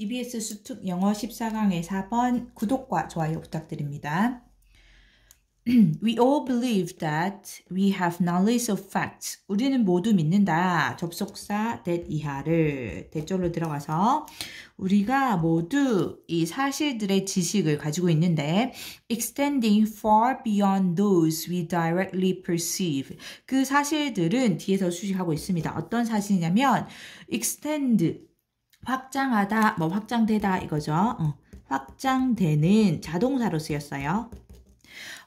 EBS 수특 영어 14강의 4번 구독과 좋아요 부탁드립니다. We all believe that we have knowledge of facts. 우리는 모두 믿는다. 접속사 that 이하를 대절로 들어가서 우리가 모두 이 사실들의 지식을 가지고 있는데 extending far beyond those we directly perceive. 그 사실들은 뒤에서 수식하고 있습니다. 어떤 사실이냐면 extend 확장하다, 뭐 확장되다 이거죠. 어, 확장되는 자동사로 쓰였어요.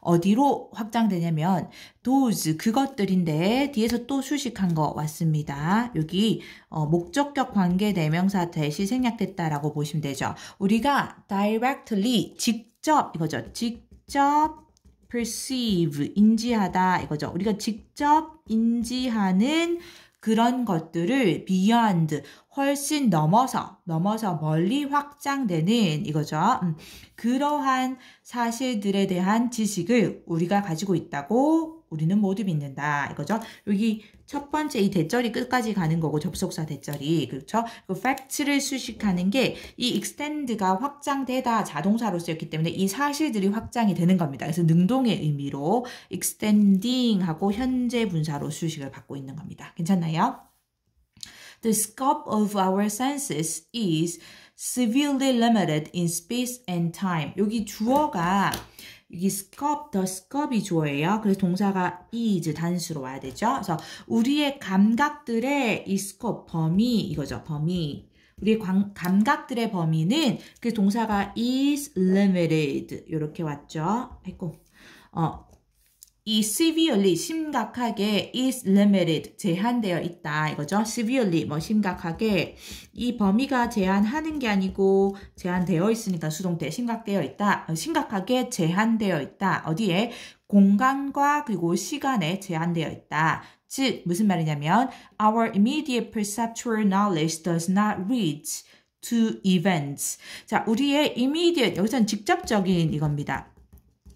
어디로 확장되냐면 those 그것들인데 뒤에서 또 수식한 거 왔습니다. 여기 어, 목적격 관계 대명사 대시 생략됐다라고 보시면 되죠. 우리가 directly 직접 이거죠. 직접 perceive 인지하다 이거죠. 우리가 직접 인지하는 그런 것들을 beyond 훨씬 넘어서, 넘어서 멀리 확장되는 이거죠. 음, 그러한 사실들에 대한 지식을 우리가 가지고 있다고 우리는 모두 믿는다. 이거죠. 여기 첫 번째 이 대절이 끝까지 가는 거고, 접속사 대절이. 그렇죠? 그팩트를 수식하는 게 이익스텐드가 확장되다 자동사로 쓰였기 때문에 이 사실들이 확장이 되는 겁니다. 그래서 능동의 의미로 익스텐딩 하고 현재 분사로 수식을 받고 있는 겁니다. 괜찮나요? the scope of our senses is severely limited in space and time. 여기 주어가 이기 scope, the scope이 주어예요. 그래서 동사가 is 단수로 와야 되죠. 그래서 우리의 감각들의 이 scope, 범위 이거죠. 범위. 우리 감각들의 범위는 그 동사가 is limited 이렇게 왔죠. 했고 어이 s severely 심각하게 is limited 제한되어 있다 이거죠. severely 뭐 심각하게 이 범위가 제한하는 게 아니고 제한되어 있으니까 수동태 심각되어 있다. 어, 심각하게 제한되어 있다. 어디에 공간과 그리고 시간에 제한되어 있다. 즉 무슨 말이냐면 our immediate perceptual knowledge does not reach to events. 자, 우리의 immediate 여기서는 직접적인 이겁니다.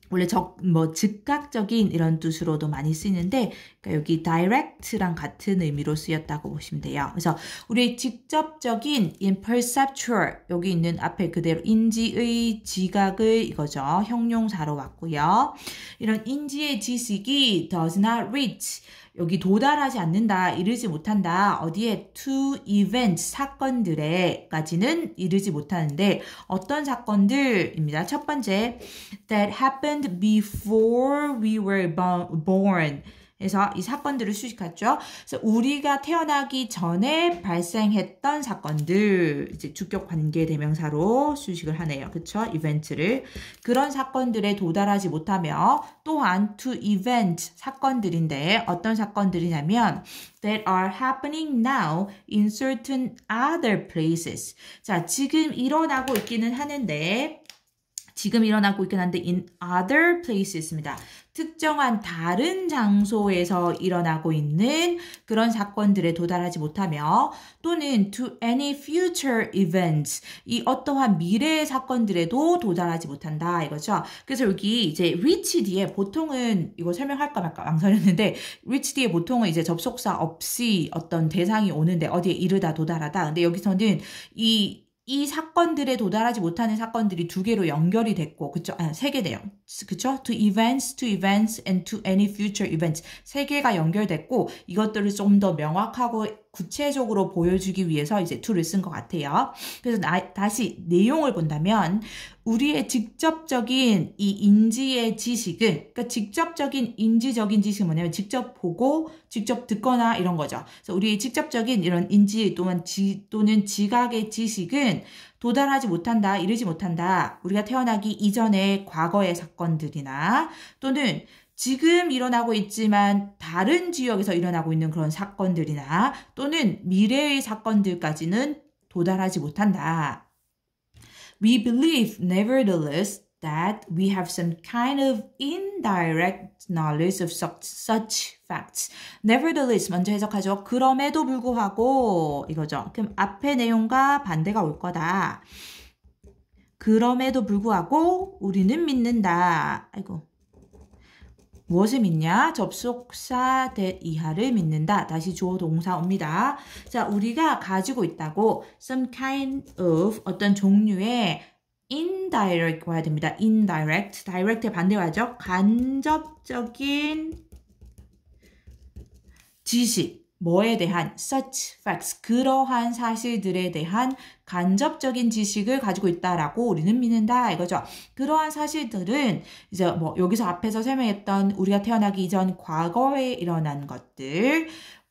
원래 적, 뭐, 즉각적인 이런 뜻으로도 많이 쓰이는데, 그러니까 여기 direct랑 같은 의미로 쓰였다고 보시면 돼요. 그래서 우리 직접적인 i m perceptual, 여기 있는 앞에 그대로 인지의 지각을 이거죠. 형용사로 왔고요. 이런 인지의 지식이 does not reach, 여기 도달하지 않는다, 이르지 못한다, 어디에 to e v e n t 사건들에까지는 이르지 못하는데 어떤 사건들입니다. 첫 번째 that happened before we were born. 그래서 이 사건들을 수식했죠 그래서 우리가 태어나기 전에 발생했던 사건들 이제 주격 관계 대명사로 수식을 하네요. 그렇죠? 이벤트를 그런 사건들에 도달하지 못하며 또한 to event 사건들인데 어떤 사건들이냐면 that are happening now in certain other places. 자, 지금 일어나고 있기는 하는데 지금 일어나고 있긴 한데 in other places입니다. 특정한 다른 장소에서 일어나고 있는 그런 사건들에 도달하지 못하며 또는 to any future events 이 어떠한 미래의 사건들에도 도달하지 못한다 이거죠. 그래서 여기 이제 which 뒤에 보통은 이거 설명할까 말까 망설였는데 which 뒤에 보통은 이제 접속사 없이 어떤 대상이 오는데 어디에 이르다 도달하다 근데 여기서는 이이 사건들에 도달하지 못하는 사건들이 두 개로 연결이 됐고, 그쵸? 아, 세 개돼요. 그쵸? To events, to events, and to any future events. 세 개가 연결됐고, 이것들을 좀 더 명확하고 구체적으로 보여주기 위해서 이제 툴을 쓴 것 같아요. 그래서 나, 다시 내용을 본다면 우리의 직접적인 이 인지의 지식은 그러니까 직접적인 인지적인 지식은 뭐냐면 직접 보고 직접 듣거나 이런 거죠. 그래서 우리의 직접적인 이런 인지 또는 지 또는 지각의 지식은 도달하지 못한다, 이르지 못한다. 우리가 태어나기 이전의 과거의 사건들이나 또는 지금 일어나고 있지만 다른 지역에서 일어나고 있는 그런 사건들이나 또는 미래의 사건들까지는 도달하지 못한다. We believe, nevertheless, that we have some kind of indirect knowledge of such, such facts. Nevertheless, 먼저 해석하죠. 그럼에도 불구하고 이거죠. 그럼 앞의 내용과 반대가 올 거다. 그럼에도 불구하고 우리는 믿는다. 아이고. 무엇을 믿냐? 접속사 t 이하를 믿는다. 다시 주어 동사 옵니다. 자, 우리가 가지고 있다고 some kind of 어떤 종류의 indirect 와야 됩니다. indirect, direct의 반대와죠. 간접적인 지식 뭐에 대한 such facts 그러한 사실들에 대한 간접적인 지식을 가지고 있다라고 우리는 믿는다 이거죠. 그러한 사실들은 이제 뭐 여기서 앞에서 설명했던 우리가 태어나기 이전 과거에 일어난 것들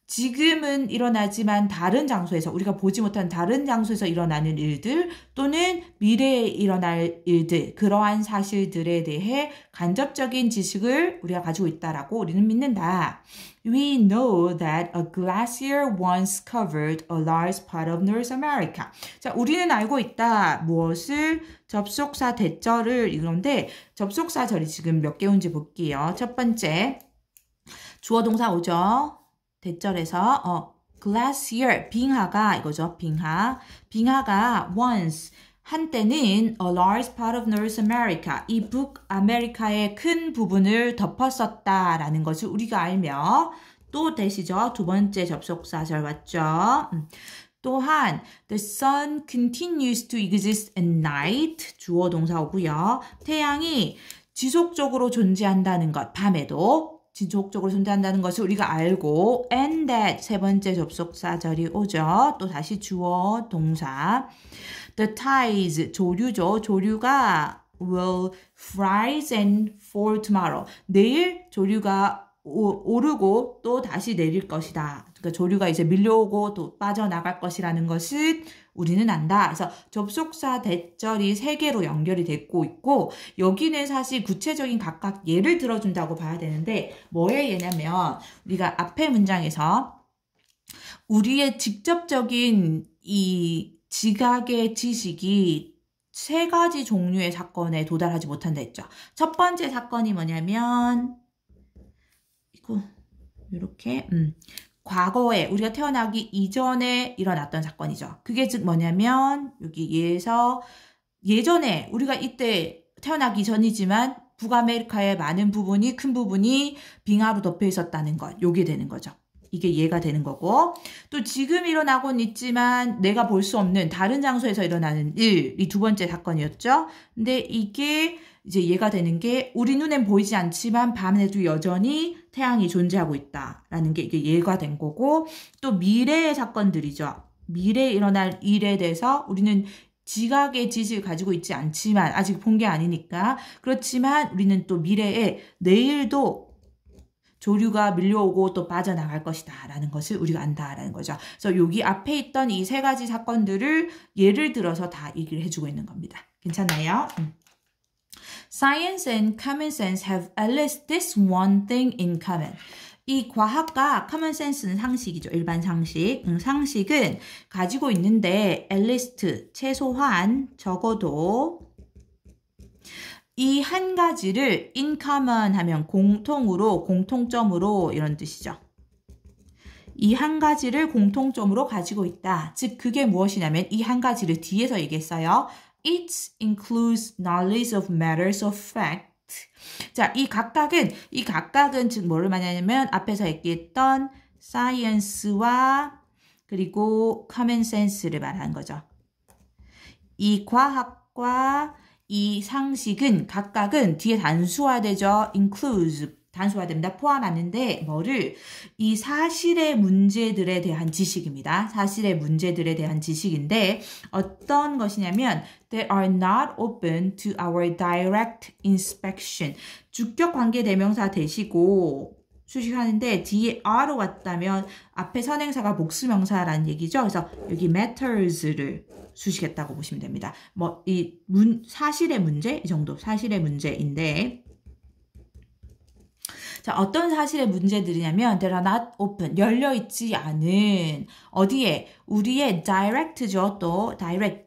지금은 일어나지만 다른 장소에서 우리가 보지 못한 다른 장소에서 일어나는 일들 또는 미래에 일어날 일들 그러한 사실들에 대해 간접적인 지식을 우리가 가지고 있다라고 우리는 믿는다. We know that a glacier once covered a large part of North America. 자, 우리는 알고 있다. 무엇을 접속사 대절을 이건데 접속사절이 지금 몇 개인지 볼게요. 첫 번째 주어 동사 오죠 대절에서 어, g l a s s y e a r 빙하가 이거죠. 빙하. 빙하가 once 한때는 a large part of North America 이 북아메리카의 큰 부분을 덮었었다라는 것을 우리가 알며 또 대시죠. 두 번째 접속사절 맞죠? 음. 또한 the sun continues to exist at night 주어 동사 오고요. 태양이 지속적으로 존재한다는 것 밤에도 지속적으로 존재한다는 것을 우리가 알고 and that 세 번째 접속사절이 오죠. 또 다시 주어 동사 the ties 조류죠. 조류가 will rise and fall tomorrow. 내일 조류가 오르고 또 다시 내릴 것이다. 그러니까 조류가 이제 밀려오고 또 빠져나갈 것이라는 것을 우리는 안다. 그래서 접속사 대절이 세 개로 연결이 되고 있고 여기는 사실 구체적인 각각 예를 들어준다고 봐야 되는데 뭐에 예냐면 우리가 앞에 문장에서 우리의 직접적인 이 지각의 지식이 세 가지 종류의 사건에 도달하지 못한다 했죠. 첫 번째 사건이 뭐냐면 이거 이렇게 음. 과거에 우리가 태어나기 이전에 일어났던 사건이죠. 그게 즉 뭐냐면 여기에서 예전에 우리가 이때 태어나기 전이지만 북아메리카의 많은 부분이 큰 부분이 빙하로 덮여 있었다는 것. 요게 되는 거죠. 이게 예가 되는 거고 또 지금 일어나곤 있지만 내가 볼 수 없는 다른 장소에서 일어나는 일이 두 번째 사건이었죠. 근데 이게 이제 이해가 되는 게 우리 눈엔 보이지 않지만 밤에도 여전히 태양이 존재하고 있다라는 게 이게 이해가 된 거고 또 미래의 사건들이죠. 미래에 일어날 일에 대해서 우리는 지각의 지식을 가지고 있지 않지만 아직 본 게 아니니까 그렇지만 우리는 또 미래에 내일도 조류가 밀려오고 또 빠져나갈 것이다 라는 것을 우리가 안다라는 거죠. 그래서 여기 앞에 있던 이 세 가지 사건들을 예를 들어서 다 얘기를 해주고 있는 겁니다. 괜찮나요? 음. Science and common sense have at least this one thing in common. 이 과학과 common sense는 상식이죠. 일반 상식. 음, 상식은 가지고 있는데 at least 최소한 적어도 이 한 가지를 in common 하면 공통으로 공통점으로 이런 뜻이죠. 이 한 가지를 공통점으로 가지고 있다. 즉 그게 무엇이냐면 이 한 가지를 뒤에서 얘기했어요. it includes knowledge of matters of fact. 자, 이 각각은 이 각각은 즉 뭐를 말하냐면 앞에서 얘기했던 science와 그리고 common sense를 말하는 거죠. 이 과학과 이 상식은 각각은 뒤에 단수화되죠. includes 단수가됩니다 포함하는데 뭐를 이 사실의 문제들에 대한 지식입니다. 사실의 문제들에 대한 지식인데 어떤 것이냐면 they are not open to our direct inspection. 주격 관계 대명사 되시고 수식하는데 뒤에 r로 왔다면 앞에 선행사가 목수명사라는 얘기죠. 그래서 여기 matters를 수식했다고 보시면 됩니다. 뭐 이 문 사실의 문제 이 정도 사실의 문제인데 자, 어떤 사실의 문제들이냐면 they're not open, 열려있지 않은 어디에 우리의 direct죠. 또 direct,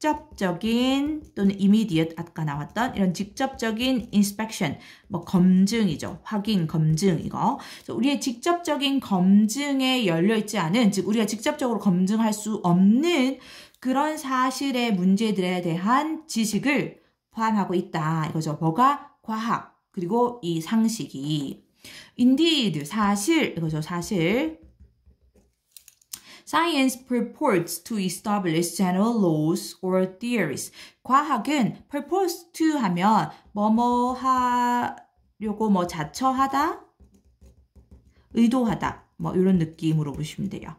직접적인 또는 immediate 아까 나왔던 이런 직접적인 inspection, 뭐 검증이죠. 확인, 검증 이거. 우리의 직접적인 검증에 열려있지 않은, 즉 우리가 직접적으로 검증할 수 없는 그런 사실의 문제들에 대한 지식을 포함하고 있다. 이거죠. 뭐가 과학, 그리고 이 상식이 indeed 사실 그거죠 사실 Science purports to establish general laws or theories. 과학은 p u r p o s e to 하면 뭐뭐 하려고 뭐 자처하다, 의도하다 뭐 이런 느낌으로 보시면 돼요.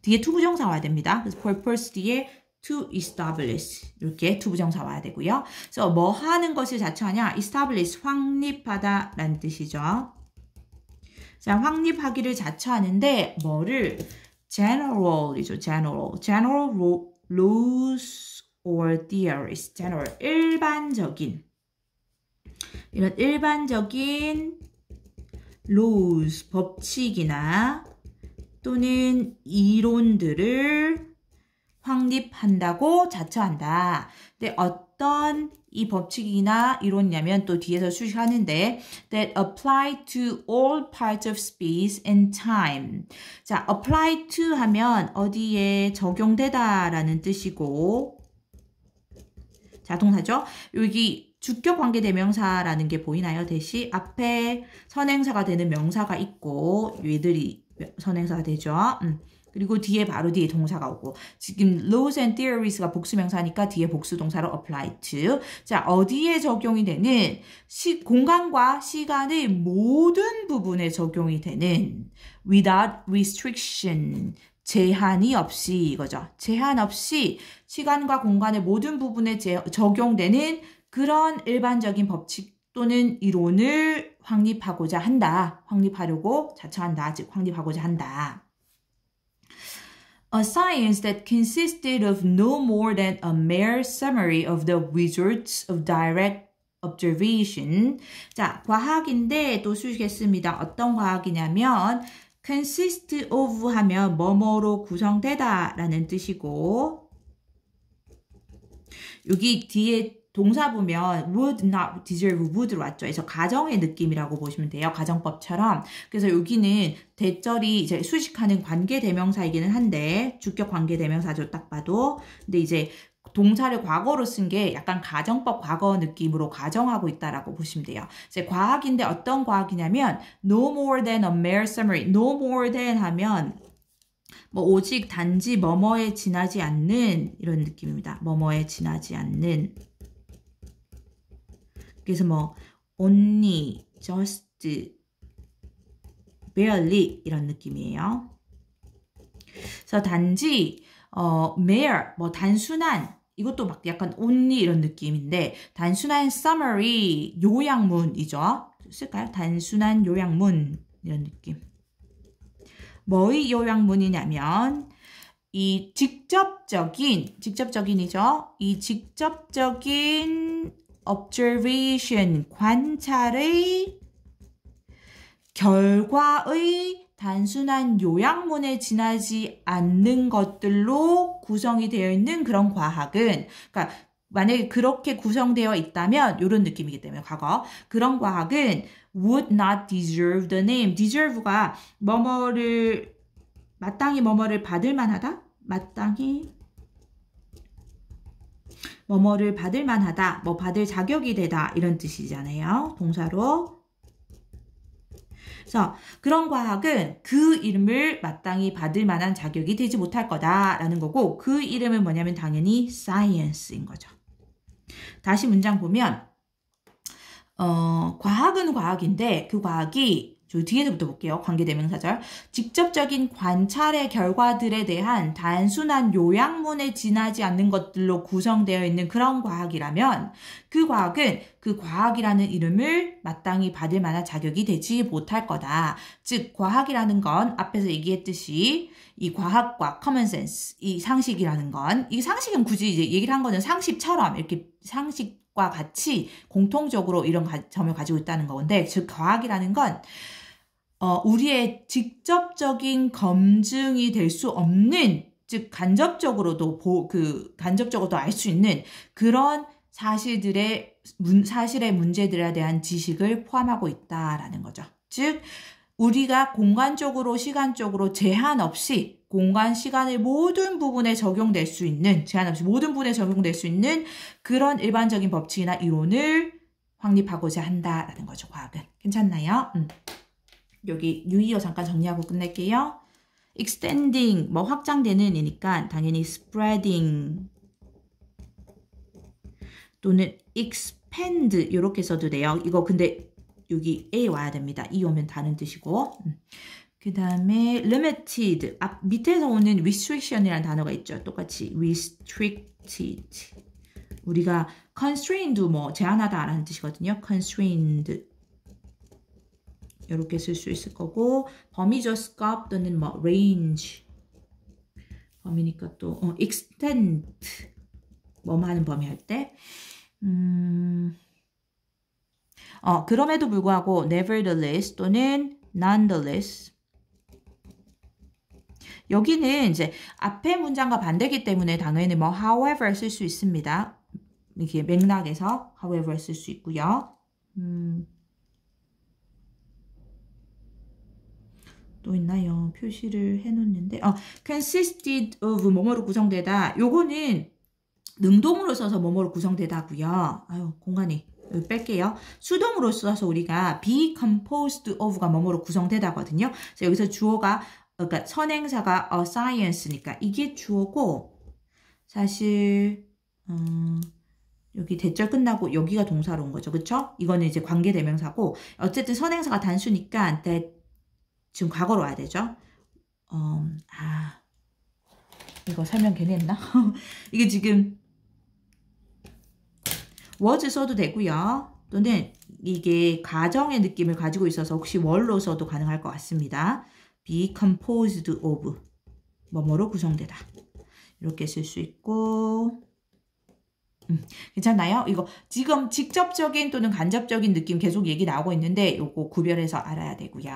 뒤에 투부정사와 됩니다. 그래서 purpose 뒤에 to establish 이렇게 두 부정사 와야 되고요. 그래서 뭐 하는 것을 자처하냐 establish 확립하다 라는 뜻이죠. 자 확립하기를 자처하는데 뭐를 general이죠. general general rules or theories general 일반적인 이런 일반적인 rules 법칙이나 또는 이론들을 확립한다고 자처한다. 근데 어떤 이 법칙이나 이론이냐면 또 뒤에서 수식하는데 that apply to all parts of space and time. 자, apply to 하면 어디에 적용되다라는 뜻이고 자, 동사죠. 여기 주격 관계 대명사라는 게 보이나요? 대시 앞에 선행사가 되는 명사가 있고 얘들이 선행사가 되죠. 음. 그리고 뒤에 바로 뒤에 동사가 오고 지금 laws and theories가 복수명사니까 뒤에 복수동사로 apply to 자 어디에 적용이 되는 시, 공간과 시간의 모든 부분에 적용이 되는 without restriction 제한이 없이 이거죠 제한 없이 시간과 공간의 모든 부분에 제, 적용되는 그런 일반적인 법칙 또는 이론을 확립하고자 한다. 확립하려고 자처한다. 즉 확립하고자 한다. a science that consisted of no more than a mere summary of the results of direct observation. 자, 과학인데 또 쓰시겠습니다. 어떤 과학이냐면 consist of 하면 뭐뭐로 구성되다 라는 뜻이고 여기 뒤에 동사 보면 would not deserve would로 왔죠. 그래서 가정의 느낌이라고 보시면 돼요. 가정법처럼. 그래서 여기는 대절이 이제 수식하는 관계 대명사이기는 한데 주격 관계 대명사죠. 딱 봐도. 근데 이제 동사를 과거로 쓴 게 약간 가정법 과거 느낌으로 가정하고 있다라고 보시면 돼요. 이제 과학인데 어떤 과학이냐면 no more than a mere summary. no more than 하면 뭐 오직 단지 뭐뭐에 지나지 않는 이런 느낌입니다. 뭐뭐에 지나지 않는 그래서 뭐 only, just, barely 이런 느낌이에요. 그래서 단지 어, mere 뭐 단순한 이것도 막 약간 only 이런 느낌인데 단순한 summary 요약문이죠. 쓸까요? 단순한 요약문 이런 느낌. 뭐의 요약문이냐면 이 직접적인 직접적인이죠. 이 직접적인 observation 관찰의 결과의 단순한 요약문에 지나지 않는 것들로 구성이 되어 있는 그런 과학은 그러니까 만약에 그렇게 구성되어 있다면 이런 느낌이기 때문에 과거 그런 과학은 would not deserve the name deserve가 뭐뭐를 마땅히 뭐뭐를 받을 만하다 마땅히 뭐뭐를 받을 만하다, 뭐 받을 자격이 되다 이런 뜻이잖아요. 동사로. 그래서 그런 과학은 그 이름을 마땅히 받을 만한 자격이 되지 못할 거다라는 거고 그 이름은 뭐냐면 당연히 science인 거죠. 다시 문장 보면 어, 과학은 과학인데 그 과학이 저 뒤에서부터 볼게요. 관계대명사절. 직접적인 관찰의 결과들에 대한 단순한 요약문에 지나지 않는 것들로 구성되어 있는 그런 과학이라면 그 과학은 그 과학이라는 이름을 마땅히 받을 만한 자격이 되지 못할 거다. 즉, 과학이라는 건 앞에서 얘기했듯이 이 과학과 커먼센스, 이 상식이라는 건, 이 상식은 굳이 이제 얘기를 한 거는 상식처럼 이렇게 상식 과 같이 공통적으로 이런 가, 점을 가지고 있다는 건데, 즉, 과학이라는 건, 어, 우리의 직접적인 검증이 될 수 없는, 즉, 간접적으로도 보, 그, 간접적으로도 알 수 있는 그런 사실들의, 문, 사실의 문제들에 대한 지식을 포함하고 있다라는 거죠. 즉, 우리가 공간적으로, 시간적으로 제한 없이 공간, 시간의 모든 부분에 적용될 수 있는, 제한 없이 모든 부분에 적용될 수 있는 그런 일반적인 법칙이나 이론을 확립하고자 한다라는 거죠, 과학은. 괜찮나요? 음. 여기 유의어 잠깐 정리하고 끝낼게요. extending, 뭐 확장되는 이니까 당연히 spreading 또는 expand 이렇게 써도 돼요. 이거 근데 여기 A 와야 됩니다. 이 e 오면 다른 뜻이고. 음. 그 다음에 limited 앞 밑에서 오는 restriction이라는 단어가 있죠. 똑같이 restricted 우리가 constrained 뭐 제한하다라는 뜻이거든요. constrained 이렇게 쓸 수 있을 거고 범위죠. scope 또는 뭐 range 범위니까 또 어, extent 뭐 하는 범위 할 때. 음, 어, 그럼에도 불구하고 nevertheless 또는 nonetheless 여기는 이제 앞에 문장과 반대기 때문에 당연히 뭐 however 쓸 수 있습니다. 이게 맥락에서 however 쓸 수 있고요. 음, 또 있나요? 표시를 해놓는데 어, consisted of 뭐뭐로 구성되다. 요거는 능동으로 써서 뭐뭐로 구성되다고요. 아유 공간이 뺄게요. 수동으로 써서 우리가 be composed of가 뭐뭐로 구성되다거든요. 그래서 여기서 주어가 그러니까 선행사가 a science니까 이게 주어고 사실 음, 여기 대절 끝나고 여기가 동사로 온 거죠. 그쵸? 이거는 이제 관계대명사고 어쨌든 선행사가 단수니까 that 지금 과거로 와야 되죠. 음, 아 이거 설명 괜히 했나? 이게 지금 was 써도 되고요. 또는 이게 가정의 느낌을 가지고 있어서 혹시 월로 써도 가능할 것 같습니다. be composed of 뭐뭐로 구성되다 이렇게 쓸 수 있고 음, 괜찮나요? 이거 지금 직접적인 또는 간접적인 느낌 계속 얘기 나오고 있는데 이거 구별해서 알아야 되고요.